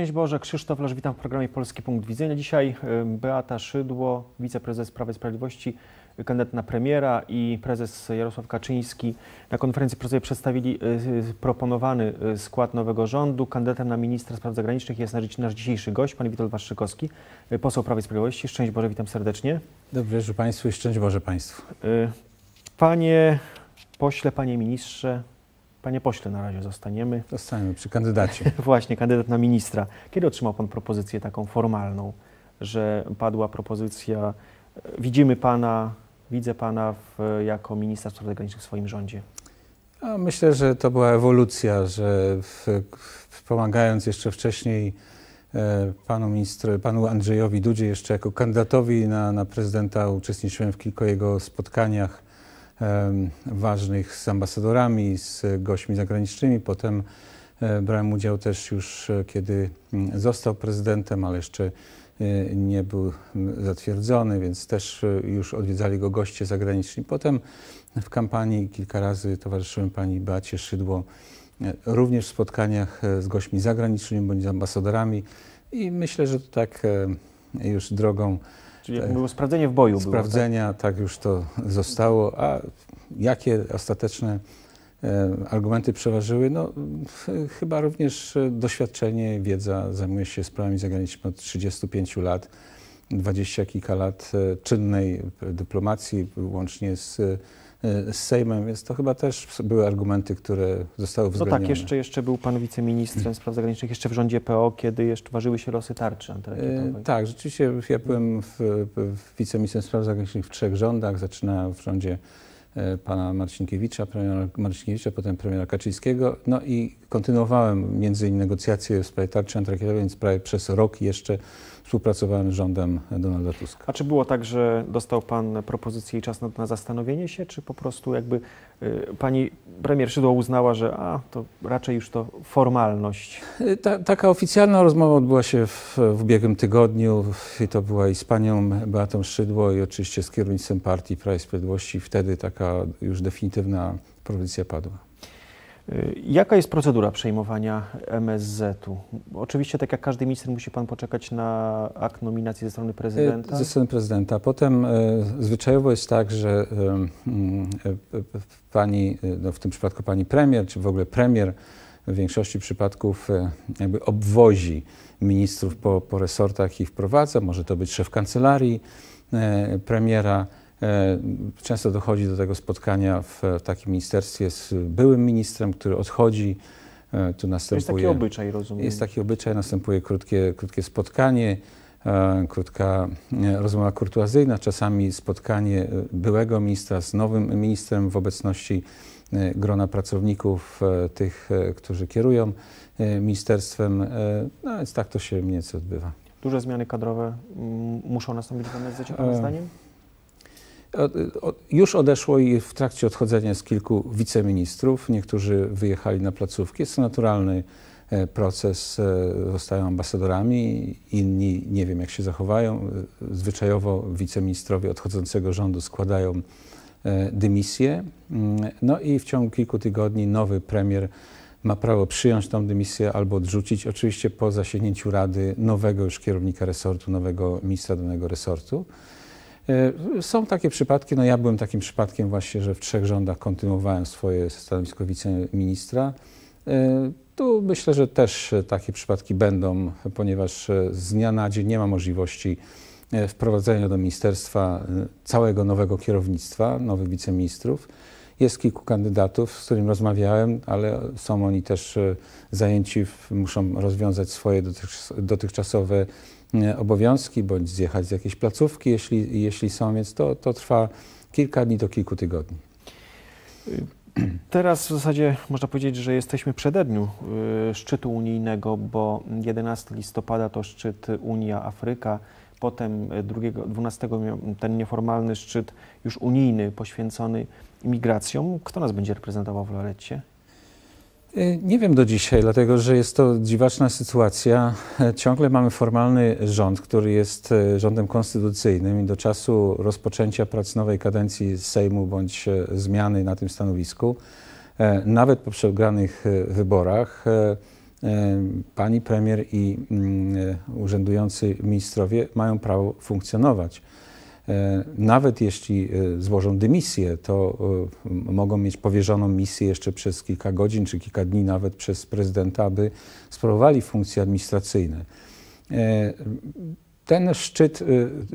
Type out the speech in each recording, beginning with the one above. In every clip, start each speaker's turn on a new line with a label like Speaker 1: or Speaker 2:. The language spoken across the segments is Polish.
Speaker 1: Szczęść Boże, Krzysztof Leż, witam w programie Polski Punkt Widzenia. Dzisiaj y, Beata Szydło, wiceprezes Prawa i Sprawiedliwości, kandydat na premiera i prezes Jarosław Kaczyński na konferencji prasowej przedstawili y, proponowany y, skład nowego rządu. Kandydatem na ministra spraw zagranicznych jest nasz dzisiejszy gość, pan Witold Waszczykowski, poseł Prawa i Sprawiedliwości. Szczęść Boże, witam serdecznie. Dobry wieczór Państwu i szczęść Boże Państwu. Panie pośle, panie ministrze, Panie pośle, na razie zostaniemy. Zostaniemy przy kandydacie. Właśnie, kandydat na ministra. Kiedy otrzymał Pan propozycję taką formalną, że padła propozycja, e, widzimy Pana, widzę Pana w, jako ministra spraw zagranicznych w swoim rządzie?
Speaker 2: myślę, że to była ewolucja, że w, w, pomagając jeszcze wcześniej e, panu, ministr, panu Andrzejowi Dudzie, jeszcze jako kandydatowi na, na prezydenta, uczestniczyłem w kilku jego spotkaniach ważnych z ambasadorami, z gośćmi zagranicznymi. Potem e, brałem udział też już, e, kiedy mm, został prezydentem, ale jeszcze e, nie był zatwierdzony, więc też już odwiedzali go goście zagraniczni. Potem w kampanii kilka razy towarzyszyłem pani Beacie Szydło, również w spotkaniach z gośćmi zagranicznymi bądź z ambasadorami i myślę, że to tak już drogą Czyli było tak. sprawdzenie w boju. Sprawdzenia, było, tak? tak już to zostało. A jakie ostateczne e, argumenty przeważyły? No, chyba również e, doświadczenie, wiedza. Zajmuję się sprawami zagranicznymi od 35 lat. 20 kilka lat e, czynnej dyplomacji, łącznie z Y, z Sejmem, więc to chyba też były argumenty, które zostały uwzględnione. No tak, jeszcze,
Speaker 1: jeszcze był pan wiceministrem spraw zagranicznych, jeszcze w rządzie PO, kiedy jeszcze ważyły się losy tarczy antyrakietowej. Y,
Speaker 2: tak, rzeczywiście ja byłem w, w wiceministrem spraw zagranicznych w trzech rządach, zaczynałem w rządzie E, pana Marcinkiewicza, premiera Marcinkiewicza, potem premiera Kaczyńskiego. No i kontynuowałem między innymi negocjacje w sprawie tarczy antrakietowej, więc prawie przez rok jeszcze współpracowałem z rządem Donalda Tuska.
Speaker 1: A czy było tak, że dostał pan propozycję i czas na, na zastanowienie się, czy po prostu jakby y, pani premier Szydło uznała, że a, to raczej już to formalność?
Speaker 2: Y, ta, taka oficjalna rozmowa odbyła się w, w ubiegłym tygodniu i to była i z panią Beatą Szydło i oczywiście z kierownictwem
Speaker 1: partii Prawa i Sprawiedliwości. Wtedy taka taka już definitywna propozycja padła. Y, jaka jest procedura przejmowania MSZ-u? Oczywiście, tak jak każdy minister, musi pan poczekać na akt nominacji ze strony prezydenta. Y, ze strony prezydenta. Potem e, zwyczajowo
Speaker 2: jest tak, że e, e, pani, no w tym przypadku pani premier, czy w ogóle premier w większości przypadków jakby obwozi ministrów po, po resortach i wprowadza. Może to być szef kancelarii premiera E, często dochodzi do tego spotkania w takim ministerstwie z byłym ministrem, który odchodzi. E, tu następuje, jest taki obyczaj, rozumiem. Jest taki obyczaj, następuje krótkie, krótkie spotkanie, e, krótka rozmowa kurtuazyjna, czasami spotkanie byłego ministra z nowym ministrem w obecności grona pracowników, tych, którzy kierują ministerstwem. No więc tak to się mniej więcej odbywa.
Speaker 1: Duże zmiany kadrowe muszą nastąpić w MSZ, Pana zdaniem?
Speaker 2: Już odeszło i w trakcie odchodzenia z kilku wiceministrów, niektórzy wyjechali na placówki. Jest to naturalny e, proces, e, zostają ambasadorami, inni nie wiem jak się zachowają. E, zwyczajowo wiceministrowie odchodzącego rządu składają dymisję. Mm, no i w ciągu kilku tygodni nowy premier ma prawo przyjąć tą dymisję albo odrzucić, oczywiście po zasięgnięciu rady nowego już kierownika resortu, nowego ministra danego resortu. E, są takie przypadki, no ja byłem takim przypadkiem właśnie, że w trzech rządach kontynuowałem swoje stanowisko wiceministra. E, tu myślę, że też takie przypadki będą, ponieważ e, z dnia na dzień nie ma możliwości wprowadzenia do ministerstwa całego nowego kierownictwa, nowych wiceministrów. Jest kilku kandydatów, z którymi rozmawiałem, ale są oni też zajęci, muszą rozwiązać swoje dotychczasowe E, obowiązki, bądź zjechać z jakiejś placówki, jeśli, jeśli są, więc to, to trwa kilka dni do kilku tygodni.
Speaker 1: Teraz w zasadzie można powiedzieć, że jesteśmy w przededniu e, szczytu unijnego, bo 11 listopada to szczyt Unia-Afryka, potem 12 e, ten nieformalny szczyt już unijny poświęcony imigracjom. Kto nas będzie reprezentował w Lorecie?
Speaker 2: Y, nie wiem do dzisiaj, dlatego że jest to dziwaczna sytuacja. E, ciągle mamy formalny rząd, który jest e, rządem konstytucyjnym i do czasu rozpoczęcia prac nowej kadencji Sejmu bądź e, zmiany na tym stanowisku, nawet po przegranych wyborach, pani premier i mm, urzędujący ministrowie mają prawo funkcjonować. E, nawet jeśli e, złożą dymisję, to e, mogą mieć powierzoną misję jeszcze przez kilka godzin czy kilka dni, nawet przez prezydenta, aby sprawowali funkcje administracyjne. Ten szczyt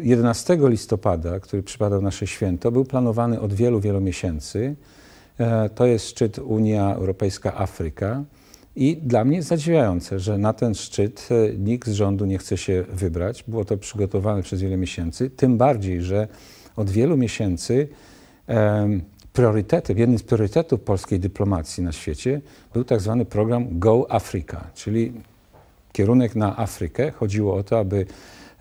Speaker 2: 11 listopada, który przypadał nasze święto, był planowany od wielu, wielu miesięcy. To jest szczyt Unia Europejska-Afryka. I dla mnie jest zadziwiające, że na ten szczyt e, nikt z rządu nie chce się wybrać. Było to przygotowane przez wiele miesięcy, tym bardziej, że od wielu miesięcy priorytetem, jednym z priorytetów polskiej dyplomacji na świecie był tak zwany program Go Africa, czyli kierunek na Afrykę. Chodziło o to, aby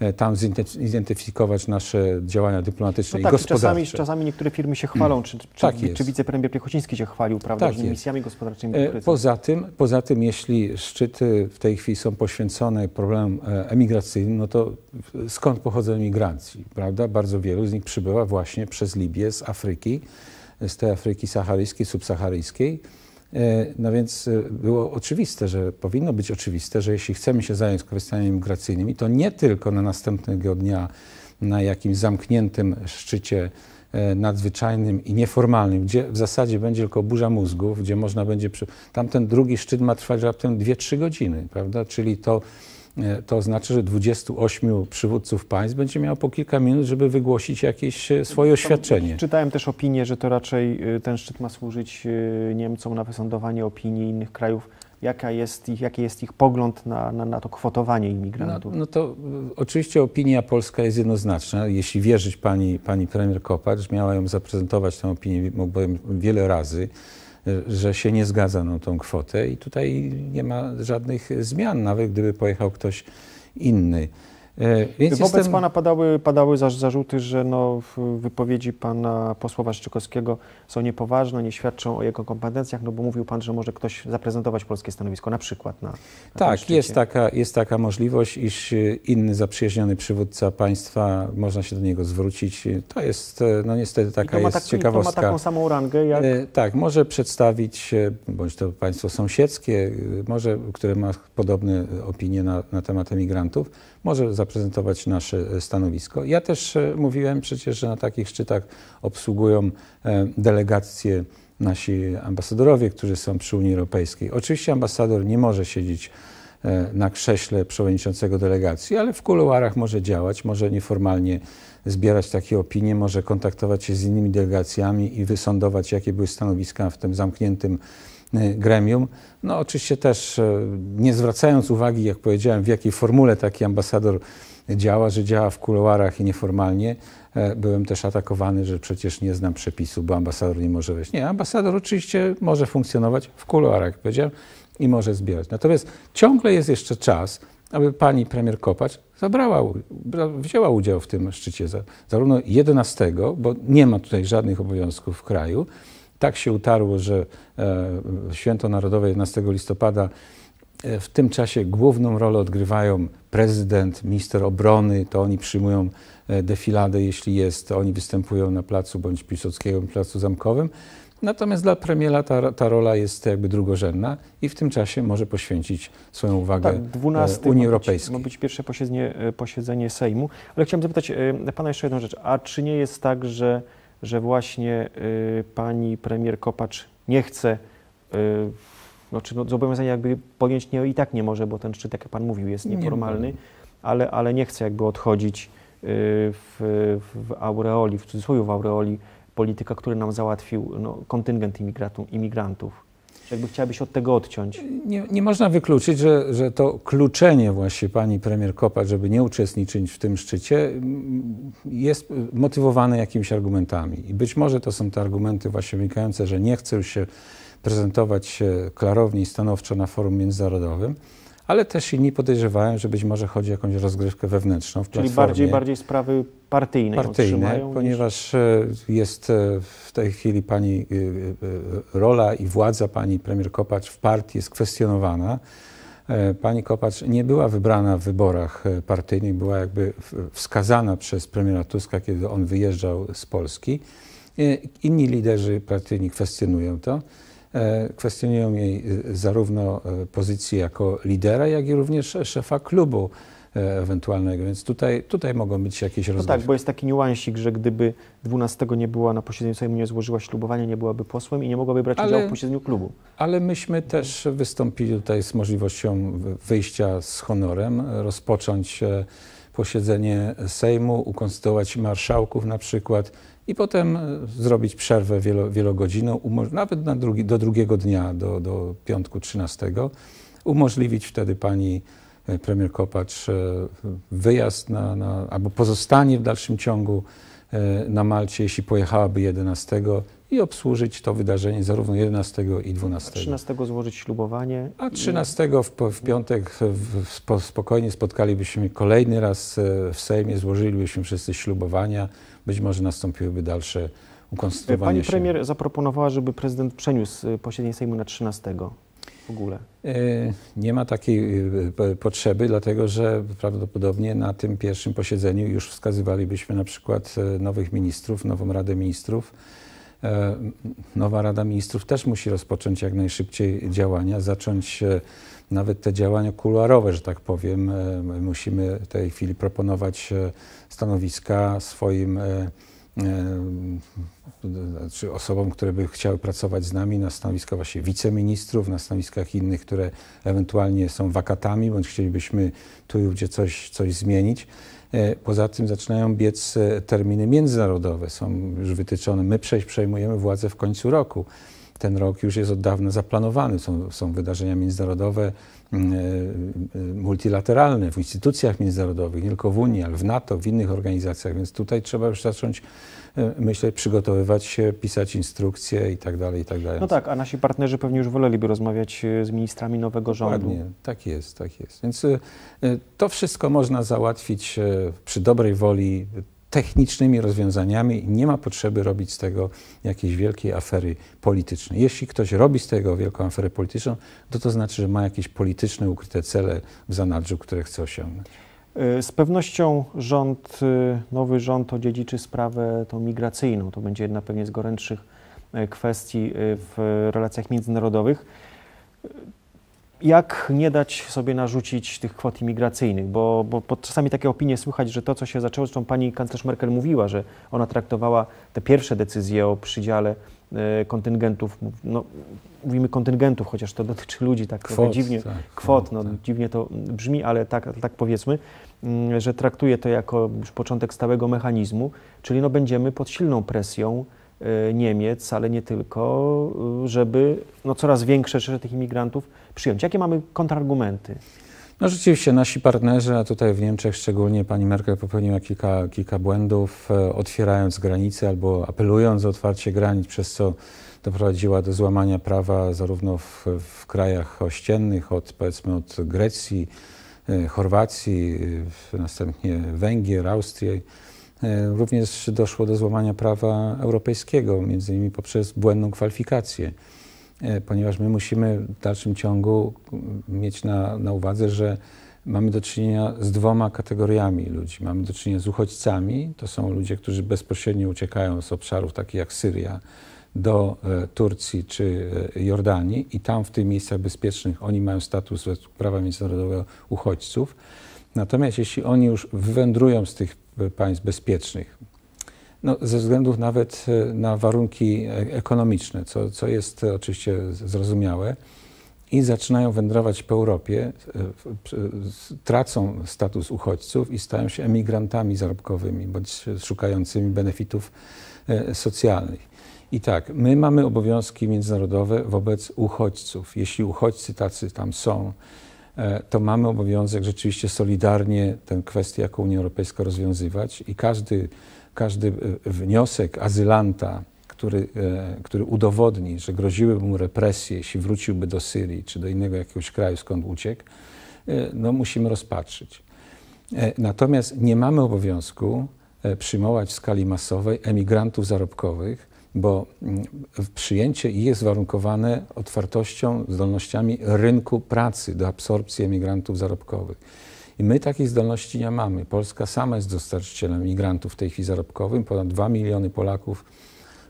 Speaker 2: E, tam zidentyfikować nasze działania dyplomatyczne no tak, i gospodarcze. Czasami, czasami
Speaker 1: niektóre firmy się chwalą, czy, czy, tak czy, czy wicepremier Piechociński
Speaker 2: się chwalił prawda, tak misjami
Speaker 1: gospodarczymi. E,
Speaker 2: poza tym, poza tym, jeśli szczyty w tej chwili są poświęcone problemom e, emigracyjnym, no to skąd pochodzą emigranci? Prawda? Bardzo wielu z nich przybyła właśnie przez Libię z Afryki, z tej Afryki saharyjskiej, subsaharyjskiej. E, no więc e, było oczywiste, że powinno być oczywiste, że jeśli chcemy się zająć kwestiami migracyjnymi, to nie tylko na następnego dnia na jakimś zamkniętym szczycie e, nadzwyczajnym i nieformalnym, gdzie w zasadzie będzie tylko burza mózgów, gdzie można będzie... Przy... Tamten drugi szczyt ma trwać raptem 2-3 godziny, prawda? Czyli to E, to znaczy,
Speaker 1: że 28 przywódców państw będzie miało po kilka minut, żeby wygłosić jakieś e, swoje oświadczenie. Czytałem też opinię, że to raczej e, ten szczyt ma służyć Niemcom na wysądowanie opinii innych krajów. Jaka jest ich, jaki jest ich pogląd na, na, na to kwotowanie imigrantów? No,
Speaker 2: no, to oczywiście opinia polska jest jednoznaczna. Jeśli wierzyć pani, pani premier Kopacz, miała ją zaprezentować, tę opinię mógłbym wiele razy. Y, że się nie zgadza na tą kwotę i tutaj nie ma żadnych zmian, nawet gdyby pojechał ktoś inny. E, więc Wobec jestem... Pana
Speaker 1: padały, padały zarzuty, że no, wypowiedzi Pana posła Waszczykowskiego są niepoważne, nie świadczą o jego kompetencjach, no bo mówił Pan, że może ktoś zaprezentować polskie stanowisko, na przykład na, na Tak, jest
Speaker 2: taka, jest taka możliwość, iż e, inny zaprzyjaźniony przywódca państwa, można się do niego zwrócić. To jest, e, no niestety taka jest tak, ciekawostka. ma taką samą rangę jak... Tak, może przedstawić, bądź to państwo sąsiedzkie, może, które ma podobne opinie na, na temat emigrantów, może zaprezentować nasze e, stanowisko. Ja też e, mówiłem przecież, że na takich szczytach obsługują e, delegacje nasi ambasadorowie, którzy są przy Unii Europejskiej. Oczywiście ambasador nie może siedzieć na krześle przewodniczącego delegacji, ale w kuluarach może działać, może nieformalnie zbierać takie opinie, może kontaktować się z innymi delegacjami i wysądować, jakie były stanowiska w tym zamkniętym gremium. No oczywiście też e, nie zwracając uwagi, jak powiedziałem, w jakiej formule taki ambasador działa, że działa w kuluarach i nieformalnie. E, byłem też atakowany, że przecież nie znam przepisu, bo ambasador nie może wejść. Nie, ambasador oczywiście może funkcjonować w kuluarach, jak powiedziałem, i może zbierać. Natomiast ciągle jest jeszcze czas, aby pani premier Kopacz zabrała, wzięła udział w tym szczycie, zarówno 11, bo nie ma tutaj żadnych obowiązków w kraju, tak się utarło, że e, Święto Narodowe 11 listopada e, w tym czasie główną rolę odgrywają prezydent, minister obrony, to oni przyjmują e, defiladę, jeśli jest, to oni występują na placu bądź Piłsudskiego, placu zamkowym. Natomiast dla premiera ta, ta rola jest jakby drugorzędna i w tym czasie może poświęcić swoją uwagę tak, 12 Unii ma być, Europejskiej.
Speaker 1: Ma być pierwsze posiedzenie, posiedzenie Sejmu, ale chciałem zapytać Pana jeszcze jedną rzecz. A czy nie jest tak, że że właśnie y, pani premier Kopacz nie chce, y, znaczy no, zobowiązania jakby podjąć nie, i tak nie może, bo ten szczyt, jak pan mówił, jest nieformalny, nie ale, ale nie chce jakby odchodzić y, w, w aureoli, w cudzysłowie w aureoli polityka, który nam załatwił no, kontyngent imigrantów czy jakby chciałaby od tego odciąć? Nie, nie można wykluczyć, że, że to kluczenie właśnie pani premier
Speaker 2: Kopacz, żeby nie uczestniczyć w tym szczycie, jest motywowane jakimiś argumentami. I być może to są te argumenty właśnie wynikające, że nie chcę się prezentować klarowniej stanowczo na forum międzynarodowym, ale też inni podejrzewają, że być może chodzi o jakąś rozgrywkę wewnętrzną w Czyli bardziej, bardziej
Speaker 1: sprawy partyjne Partyjne,
Speaker 2: ponieważ niż... E, jest e, w tej chwili pani e, rola i władza pani premier Kopacz w partii jest kwestionowana. Pani Kopacz nie była wybrana w wyborach partyjnych, była jakby wskazana przez premiera Tuska, kiedy on wyjeżdżał z Polski. Inni liderzy partyjni kwestionują to. E, kwestionują jej e, zarówno e, pozycję jako lidera, jak i również szefa klubu
Speaker 1: ewentualnego, więc tutaj, tutaj mogą być jakieś no rozmowy. No tak, bo jest taki niuansik, że gdyby 12 nie była na posiedzeniu Sejmu, nie złożyła ślubowania, nie byłaby posłem i nie mogłaby brać ale, udziału w posiedzeniu klubu. Ale myśmy
Speaker 2: też wystąpili tutaj z możliwością wyjścia z honorem, rozpocząć posiedzenie Sejmu, ukonstytuować marszałków na przykład, i potem e, zrobić przerwę wielogodzinną, nawet na drugi, do drugiego dnia, do, do piątku 13, umożliwić wtedy pani e, premier Kopacz e, wyjazd na, na, albo pozostanie w dalszym ciągu na Malcie, jeśli pojechałaby 11 i obsłużyć to wydarzenie zarówno 11 i 12. A
Speaker 1: 13 złożyć ślubowanie. A 13
Speaker 2: w, w piątek w, w, spokojnie spotkalibyśmy kolejny raz w Sejmie, złożylibyśmy wszyscy ślubowania być może nastąpiłyby dalsze e, ukonstytuowanie Pani się. Pani premier
Speaker 1: zaproponowała, żeby prezydent przeniósł e, posiedzenie Sejmu na 13 w ogóle?
Speaker 2: E, nie ma takiej potrzeby, dlatego że prawdopodobnie na tym pierwszym posiedzeniu już wskazywalibyśmy na przykład nowych ministrów, nową Radę Ministrów. Nowa Rada Ministrów też musi rozpocząć jak najszybciej działania, zacząć nawet te działania kuluarowe, że tak powiem, e, musimy w tej chwili proponować e, stanowiska swoim e, czy osobom, które by chciały pracować z nami na stanowiska właśnie wiceministrów, na stanowiskach innych, które ewentualnie są wakatami, bądź chcielibyśmy tu i ówdzie coś, coś zmienić. Poza tym zaczynają biec terminy międzynarodowe, są już wytyczone. My przejmujemy władzę w końcu roku ten rok już jest od dawna zaplanowany. Są, są wydarzenia międzynarodowe, mm, e, e, multilateralne w instytucjach międzynarodowych, nie tylko w Unii, ale w NATO, w innych organizacjach, więc tutaj trzeba już zacząć e, myślę, przygotowywać się, pisać instrukcje i tak dalej, i tak dalej. No tak,
Speaker 1: a nasi partnerzy pewnie już woleliby rozmawiać z ministrami nowego rządu. Dokładnie, tak jest, tak jest. Więc to wszystko można
Speaker 2: załatwić przy dobrej woli technicznymi rozwiązaniami. Nie ma potrzeby robić z tego jakiejś wielkiej afery politycznej. Jeśli ktoś robi z tego wielką aferę polityczną, to to znaczy, że ma jakieś polityczne ukryte cele w zanadrzu, które chce osiągnąć.
Speaker 1: Y, z pewnością rząd, y, nowy rząd odziedziczy sprawę tą migracyjną. To będzie jedna pewnie z gorętszych y, kwestii w relacjach międzynarodowych jak nie dać sobie narzucić tych kwot imigracyjnych, bo, bo, bo, czasami takie opinie słychać, że to, co się zaczęło, zresztą pani kanclerz Merkel mówiła, że ona traktowała te pierwsze decyzje o przydziale e, kontyngentów, no, mówimy kontyngentów, chociaż to dotyczy ludzi, tak kwot, dziwnie, tak, kwot, no, no, tak. dziwnie to brzmi, ale tak, tak powiedzmy, mm, że traktuje to jako już początek stałego mechanizmu, czyli no, będziemy pod silną presją e, Niemiec, ale nie tylko, e, żeby no, coraz większe rzesze tych imigrantów przyjąć? Jakie mamy kontrargumenty? No rzeczywiście nasi partnerzy, a tutaj w
Speaker 2: Niemczech szczególnie pani Merkel popełniła kilka, kilka błędów, e, otwierając granice albo apelując o otwarcie granic, przez co doprowadziła do złamania prawa zarówno w, w krajach ościennych, od powiedzmy od Grecji, e, Chorwacji, e, następnie Węgier, Austrii. Również doszło do złamania prawa europejskiego, między innymi poprzez błędną kwalifikację. E, ponieważ my musimy w dalszym ciągu mm, mieć na, na uwadze, że mamy do czynienia z dwoma kategoriami ludzi. Mamy do czynienia z uchodźcami, to są ludzie, którzy bezpośrednio uciekają z obszarów takich jak Syria do e, Turcji czy e, Jordanii i tam w tych miejscach bezpiecznych oni mają status prawa międzynarodowego uchodźców. Natomiast jeśli oni już wywędrują z tych państw bezpiecznych, no, ze względów nawet e, na warunki e, ekonomiczne, co, co jest oczywiście zrozumiałe, i zaczynają wędrować po Europie, e, tracą status uchodźców i stają się emigrantami zarobkowymi bądź szukającymi benefitów socjalnych. I tak, my mamy obowiązki międzynarodowe wobec uchodźców. Jeśli uchodźcy tacy tam są, to mamy obowiązek rzeczywiście solidarnie tę kwestię jako Unia Europejska rozwiązywać i każdy każdy e, wniosek azylanta, który, e, który udowodni, że groziły mu represje, jeśli wróciłby do Syrii czy do innego jakiegoś kraju, skąd uciekł, e, no, musimy rozpatrzyć. Natomiast nie mamy obowiązku przyjmować w skali masowej emigrantów zarobkowych, bo mm, przyjęcie ich jest warunkowane otwartością, zdolnościami rynku pracy do absorpcji emigrantów zarobkowych. I my takich zdolności nie mamy. Polska sama jest dostarczycielem migrantów w tej chwili zarobkowym. Ponad 2 miliony Polaków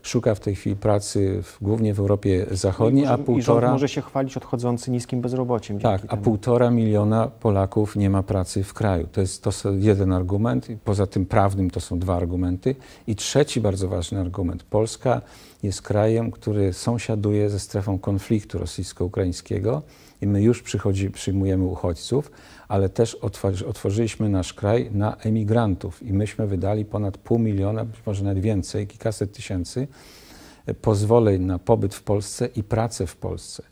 Speaker 2: szuka w tej chwili pracy w, głównie w Europie Zachodniej, a półtora... może
Speaker 1: się chwalić odchodzący niskim bezrobociem. Tak, a
Speaker 2: półtora miliona Polaków nie ma pracy w kraju. To jest to jeden argument. Poza tym prawnym to są dwa argumenty. I trzeci bardzo ważny argument. Polska jest krajem, który sąsiaduje ze strefą konfliktu rosyjsko-ukraińskiego i my już przychodzi, przyjmujemy uchodźców, ale też otworzyliśmy nasz kraj na emigrantów i myśmy wydali ponad pół miliona, być może nawet więcej, kilkaset tysięcy e, pozwoleń na pobyt w Polsce i pracę w Polsce.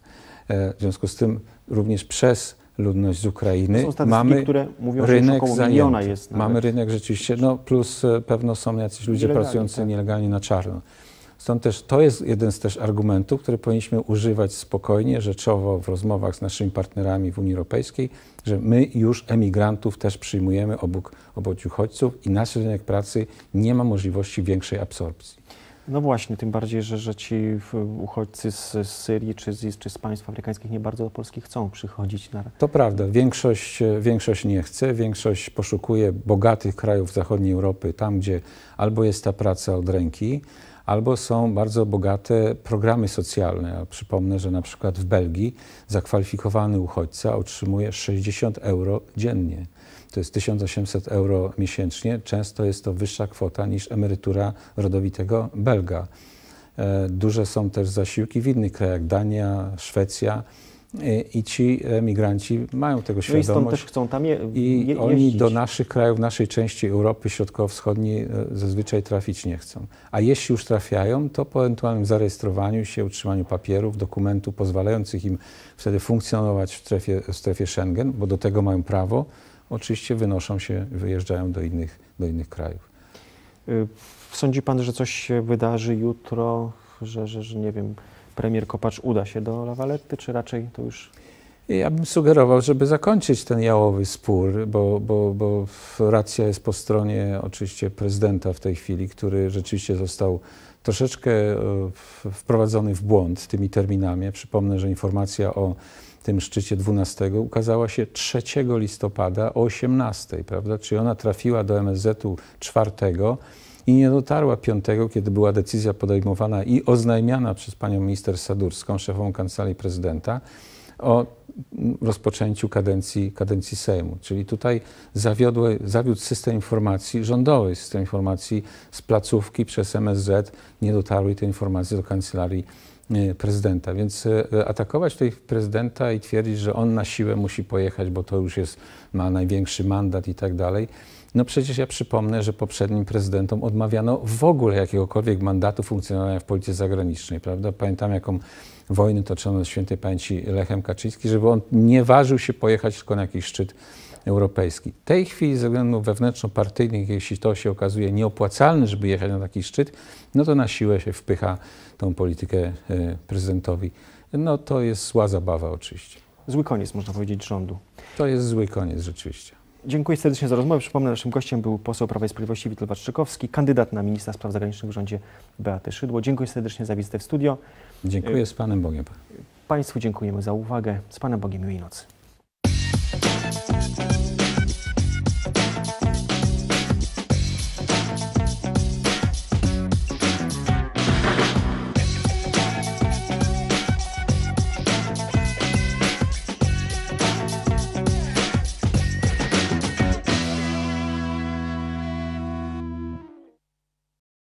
Speaker 2: E, w związku z tym również przez ludność z Ukrainy. mamy które mówią, rynek że zajęty. Mamy rynek rzeczywiście, no plus e, pewno są jacyś ludzie nielegalnie, pracujący tak. nielegalnie na czarno. Stąd też to jest jeden z też argumentów, który powinniśmy używać spokojnie, rzeczowo w rozmowach z naszymi partnerami w Unii Europejskiej, że my już emigrantów też przyjmujemy obok, uchodźców i nasz rynek pracy nie ma możliwości większej absorpcji.
Speaker 1: No właśnie, tym bardziej, że, że ci uchodźcy z, z Syrii czy z, czy z państw afrykańskich nie bardzo do Polski chcą przychodzić. Na...
Speaker 2: To prawda, większość, większość nie chce, większość poszukuje bogatych krajów zachodniej Europy, tam gdzie albo jest ta praca od ręki, albo są bardzo bogate programy socjalne. Ja przypomnę, że na przykład w Belgii zakwalifikowany uchodźca otrzymuje 60 euro dziennie. To jest 1800 euro miesięcznie. Często jest to wyższa kwota niż emerytura rodowitego Belga. E, duże są też zasiłki w innych krajach, Dania, Szwecja i ci emigranci mają tego świadomość. No i stąd też
Speaker 1: chcą tam je, je, oni do
Speaker 2: naszych krajów, naszej części Europy Środkowo-Wschodniej e, zazwyczaj trafić nie chcą. A jeśli już trafiają, to po ewentualnym zarejestrowaniu się, utrzymaniu papierów, dokumentów pozwalających im wtedy funkcjonować w strefie, w strefie Schengen, bo do tego mają prawo, oczywiście wynoszą się, wyjeżdżają do innych, do innych krajów.
Speaker 1: Y, sądzi pan, że coś się wydarzy jutro, że, że, że nie wiem premier Kopacz uda się do Lawalety, czy raczej to już...
Speaker 2: Ja bym sugerował, żeby zakończyć ten jałowy spór, bo, bo, bo racja jest po stronie oczywiście prezydenta w tej chwili, który rzeczywiście został troszeczkę e, wprowadzony w błąd tymi terminami. Przypomnę, że informacja o tym szczycie 12 ukazała się 3 listopada o 18, prawda? Czyli ona trafiła do MSZ-u 4 i nie dotarła 5, kiedy była decyzja podejmowana i oznajmiana przez panią minister Sadurską, szefową kancelarii prezydenta, o rozpoczęciu kadencji, kadencji Sejmu. Czyli tutaj zawiodły, zawiódł system informacji rządowej, system informacji z placówki przez MSZ nie dotarły te informacje do kancelarii e, prezydenta. Więc e, e, atakować tutaj prezydenta i twierdzić, że on na siłę musi pojechać, bo to już jest, ma największy mandat i tak dalej. No przecież ja przypomnę, że poprzednim prezydentom odmawiano w ogóle jakiegokolwiek mandatu funkcjonowania w polityce zagranicznej, prawda? Pamiętam, jaką wojnę toczono z świętej pamięci Lechem Kaczyński, żeby on nie ważył się pojechać tylko na jakiś szczyt Europejski. W tej chwili ze wewnętrzno-partyjnych, jeśli to się okazuje nieopłacalne, żeby jechać na taki szczyt, no to na siłę się wpycha tą politykę e, prezydentowi. No to jest zła zabawa
Speaker 1: oczywiście. Zły koniec, można powiedzieć, rządu. To jest zły koniec rzeczywiście. Dziękuję serdecznie za rozmowę. Przypomnę, naszym gościem był poseł Prawa i Sprawiedliwości Witold Waszczykowski, kandydat na ministra spraw zagranicznych w rządzie Beaty Szydło. Dziękuję serdecznie za wizytę w studio. Dziękuję z Panem Bogiem. Państwu dziękujemy za uwagę. Z Panem Bogiem miłej nocy.